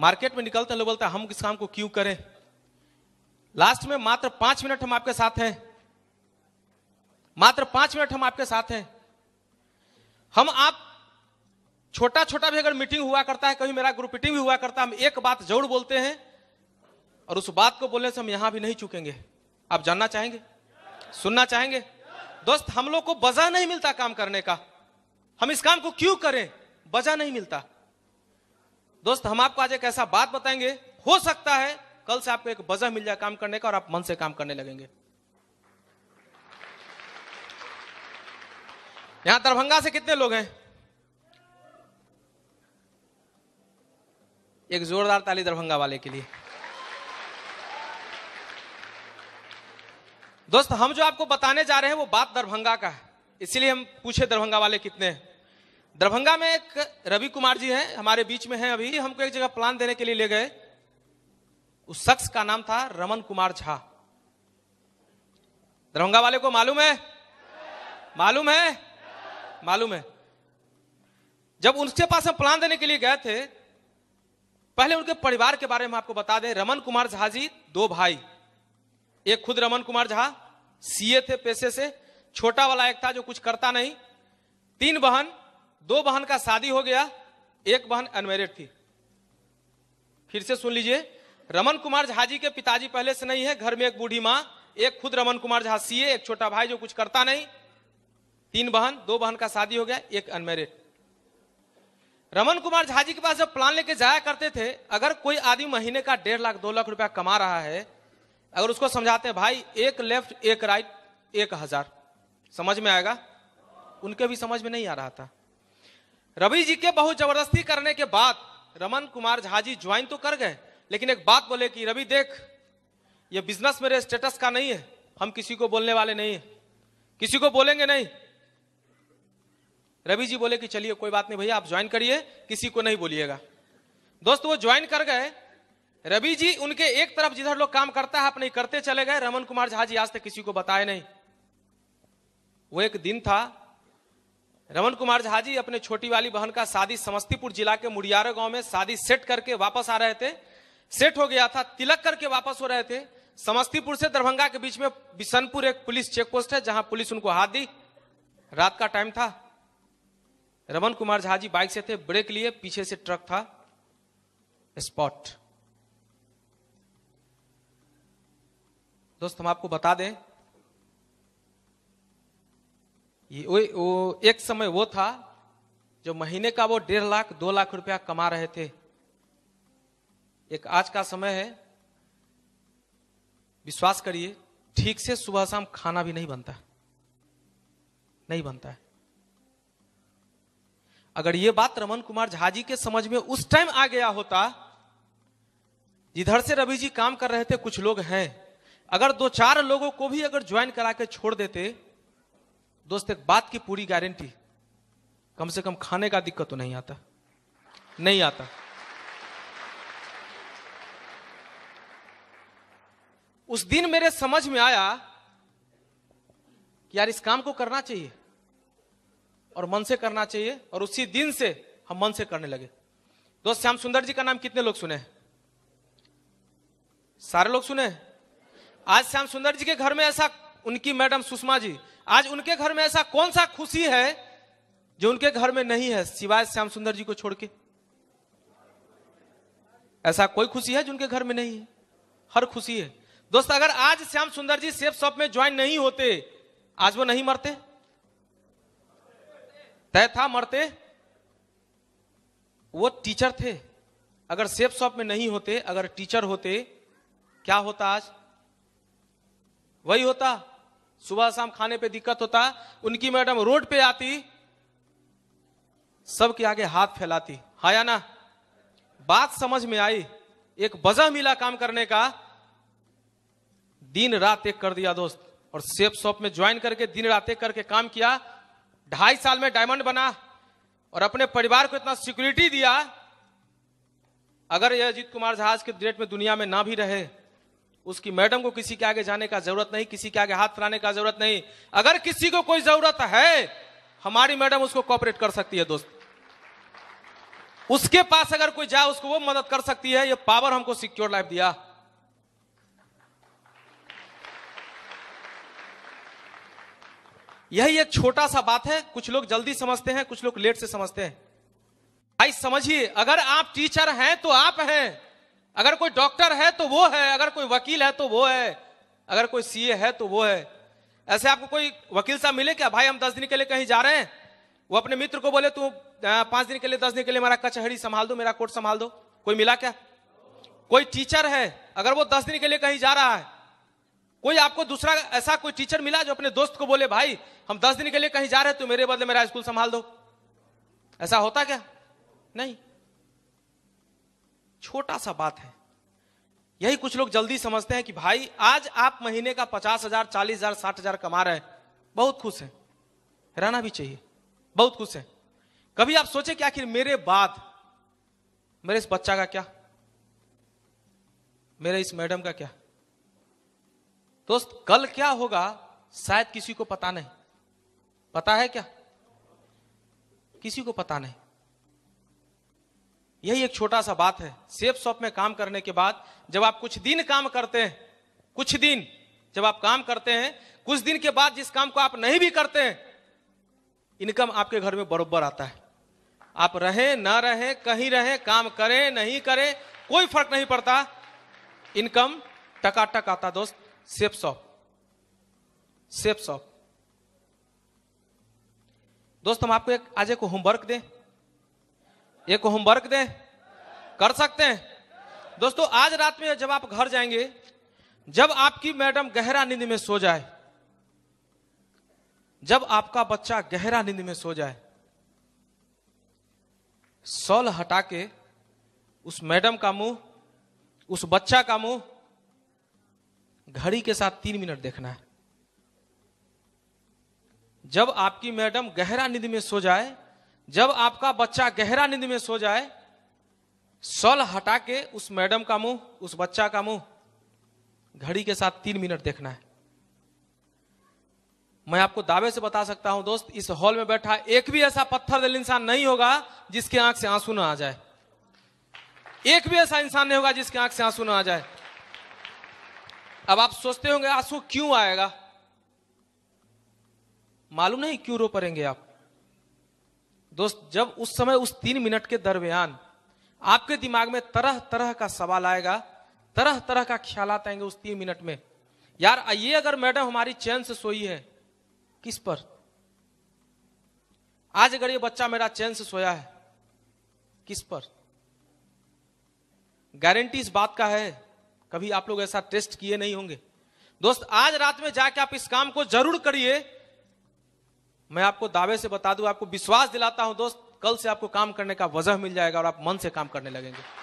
market में निकलते हैं लोग बोलते हैं हम इस काम को क्यों करें लास्ट में मात्र पांच मिनट हम आपके साथ हैं मात्र पांच मिनट हम आपके साथ हैं हम आप छोटा छोटा भी अगर मीटिंग हुआ करता है कभी मेरा ग्रुप मीटिंग भी हुआ करता है हम एक बात जरूर बोलते हैं और उस बात को बोलने से हम यहां भी नहीं चुकेंगे आप जानना चाहेंगे सुनना चाहेंगे दोस्त हम लोग को बजा नहीं मिलता काम करने का हम इस काम को क्यों करें बजा नहीं मिलता दोस्त हम आपको आज एक ऐसा बात बताएंगे हो सकता है कल से आपको एक वजह मिल जाए काम करने का और आप मन से काम करने लगेंगे यहां दरभंगा से कितने लोग हैं एक जोरदार ताली दरभंगा वाले के लिए दोस्त हम जो आपको बताने जा रहे हैं वो बात दरभंगा का है इसीलिए हम पूछे दरभंगा वाले कितने हैं दरभंगा में एक रवि कुमार जी हैं हमारे बीच में हैं अभी हमको एक जगह प्लान देने के लिए ले गए उस शख्स का नाम था रमन कुमार झा दरभंगा वाले को मालूम है मालूम है मालूम है जब उनके पास हम प्लान देने के लिए गए थे पहले उनके परिवार के बारे में आपको बता दें रमन कुमार झा जी दो भाई एक खुद रमन कुमार झा सीए थे पैसे से छोटा वाला एक था जो कुछ करता नहीं तीन बहन दो बहन का शादी हो गया एक बहन अनमेरिड थी फिर से सुन लीजिए रमन कुमार झा जी के पिताजी पहले से नहीं है घर में एक बूढ़ी माँ एक खुद रमन कुमार झा सी एक छोटा भाई जो कुछ करता नहीं तीन बहन दो बहन का शादी हो गया एक अनमेरिड रमन कुमार झा जी के पास जब प्लान लेके जाया करते थे अगर कोई आदमी महीने का डेढ़ लाख दो लाख रुपया कमा रहा है अगर उसको समझाते हैं भाई एक लेफ्ट एक राइट एक हजार समझ में आएगा उनके भी समझ में नहीं आ रहा था रवि जी के बहुत जबरदस्ती करने के बाद रमन कुमार झा जी ज्वाइन तो कर गए लेकिन एक बात बोले कि रवि देख ये बिजनेस मेरे स्टेटस का नहीं है हम किसी को बोलने वाले नहीं है किसी को बोलेंगे नहीं रवि जी बोले कि चलिए कोई बात नहीं भैया आप ज्वाइन करिए किसी को नहीं बोलिएगा दोस्त वो ज्वाइन कर गए रवि जी उनके एक तरफ जिधर लोग काम करता है अपने करते चले गए रमन कुमार झा जी आज तक किसी को बताए नहीं वो एक दिन था रमन कुमार झा जी अपने छोटी वाली बहन का शादी समस्तीपुर जिला के मुड़ियारा गांव में शादी सेट करके वापस आ रहे थे सेट हो गया था तिलक करके वापस हो रहे थे समस्तीपुर से दरभंगा के बीच में बिशनपुर एक पुलिस चेकपोस्ट है जहां पुलिस उनको हाथ दी रात का टाइम था रमन कुमार झा जी बाइक से थे ब्रेक लिए पीछे से ट्रक था स्पॉट दोस्त हम आपको बता दें वो, वो एक समय वो था जो महीने का वो डेढ़ लाख दो लाख रुपया कमा रहे थे एक आज का समय है विश्वास करिए ठीक से सुबह शाम खाना भी नहीं बनता नहीं बनता है अगर ये बात रमन कुमार झा जी के समझ में उस टाइम आ गया होता जिधर से रवि जी काम कर रहे थे कुछ लोग हैं अगर दो चार लोगों को भी अगर ज्वाइन करा के छोड़ देते दोस्त एक बात की पूरी गारंटी कम से कम खाने का दिक्कत तो नहीं आता नहीं आता उस दिन मेरे समझ में आया कि यार इस काम को करना चाहिए और मन से करना चाहिए और उसी दिन से हम मन से करने लगे दोस्त श्याम सुंदर जी का नाम कितने लोग सुने सारे लोग सुने आज श्याम सुंदर जी के घर में ऐसा उनकी मैडम सुषमा जी आज उनके घर में ऐसा कौन सा खुशी है जो उनके घर में नहीं है सिवाय श्याम सुंदर जी को छोड़ के ऐसा कोई खुशी है जो उनके घर में नहीं है हर खुशी है दोस्त अगर आज श्याम सुंदर जी सेफ शॉप में ज्वाइन नहीं होते आज वो नहीं मरते तय था मरते वो टीचर थे अगर सेफ शॉप में नहीं होते अगर टीचर होते क्या होता आज वही होता सुबह शाम खाने पे दिक्कत होता उनकी मैडम रोड पे आती सबके आगे हाथ फैलाती हाया ना बात समझ में आई एक वजह मिला काम करने का दिन रात एक कर दिया दोस्त और सेफ शॉप में ज्वाइन करके दिन रात एक करके काम किया ढाई साल में डायमंड बना और अपने परिवार को इतना सिक्योरिटी दिया अगर यह अजीत कुमार जहाज के डेट में दुनिया में ना भी रहे उसकी मैडम को किसी के आगे जाने का जरूरत नहीं किसी के आगे हाथ फैलाने का जरूरत नहीं अगर किसी को कोई जरूरत है हमारी मैडम उसको कॉपरेट कर सकती है दोस्त उसके पास अगर कोई जाए उसको वो मदद कर सकती है ये पावर हमको सिक्योर लाइफ दिया यही एक छोटा सा बात है कुछ लोग जल्दी समझते हैं कुछ लोग लेट से समझते हैं भाई समझिए अगर आप टीचर हैं तो आप हैं अगर कोई डॉक्टर है तो वो है अगर कोई वकील है तो वो है अगर कोई सीए है तो वो है ऐसे आपको कोई वकील साहब मिले क्या भाई हम दस दिन के लिए कहीं जा रहे हैं वो अपने मित्र को बोले तू पांच दिन के लिए दस दिन के लिए मेरा कचहरी संभाल दो मेरा कोर्ट संभाल दो कोई मिला क्या कोई टीचर है अगर वो दस दिन के लिए कहीं जा रहा है कोई आपको दूसरा ऐसा कोई टीचर मिला जो अपने दोस्त को बोले भाई हम दस दिन के लिए कहीं जा रहे हैं तो मेरे बदले मेरा स्कूल संभाल दो ऐसा होता क्या नहीं छोटा सा बात है यही कुछ लोग जल्दी समझते हैं कि भाई आज आप महीने का पचास हजार चालीस हजार साठ हजार कमा रहे हैं बहुत खुश हैं रहना भी चाहिए बहुत खुश हैं कभी आप सोचे कि आखिर मेरे बाद मेरे इस बच्चा का क्या मेरे इस मैडम का क्या दोस्त कल क्या होगा शायद किसी को पता नहीं पता है क्या किसी को पता नहीं यही एक छोटा सा बात है सेफ शॉप में काम करने के बाद जब आप कुछ दिन काम करते हैं कुछ दिन जब आप काम करते हैं कुछ दिन के बाद जिस काम को आप नहीं भी करते हैं इनकम आपके घर में बरोबर आता है आप रहें ना रहें कहीं रहें काम करें नहीं करें कोई फर्क नहीं पड़ता इनकम टकाटक आता दोस्त सेफ शॉप सेफ शॉप दोस्त हम आपको एक आज एक होमवर्क दें एक होमवर्क दें कर सकते हैं दोस्तों आज रात में जब आप घर जाएंगे जब आपकी मैडम गहरा नींद में सो जाए जब आपका बच्चा गहरा नींद में सो जाए सॉल हटा के उस मैडम का मुंह उस बच्चा का मुंह घड़ी के साथ तीन मिनट देखना है जब आपकी मैडम गहरा नींद में सो जाए जब आपका बच्चा गहरा नींद में सो जाए सल हटा के उस मैडम का मुंह उस बच्चा का मुंह घड़ी के साथ तीन मिनट देखना है मैं आपको दावे से बता सकता हूं दोस्त इस हॉल में बैठा एक भी ऐसा पत्थर दिल इंसान नहीं होगा जिसके आंख से आंसू ना आ जाए एक भी ऐसा इंसान नहीं होगा जिसके आंख से आंसू ना आ जाए अब आप सोचते होंगे आंसू क्यों आएगा मालूम नहीं क्यों रो पड़ेंगे आप दोस्त जब उस समय उस तीन मिनट के दरमियान आपके दिमाग में तरह तरह का सवाल आएगा तरह तरह का ख्याल आएंगे उस तीन मिनट में यार ये अगर मैडम हमारी चैन से सोई है किस पर आज अगर ये बच्चा मेरा चैन से सोया है किस पर गारंटी इस बात का है कभी आप लोग ऐसा टेस्ट किए नहीं होंगे दोस्त आज रात में जाके आप इस काम को जरूर करिए मैं आपको दावे से बता दूं आपको विश्वास दिलाता हूं दोस्त कल से आपको काम करने का वजह मिल जाएगा और आप मन से काम करने लगेंगे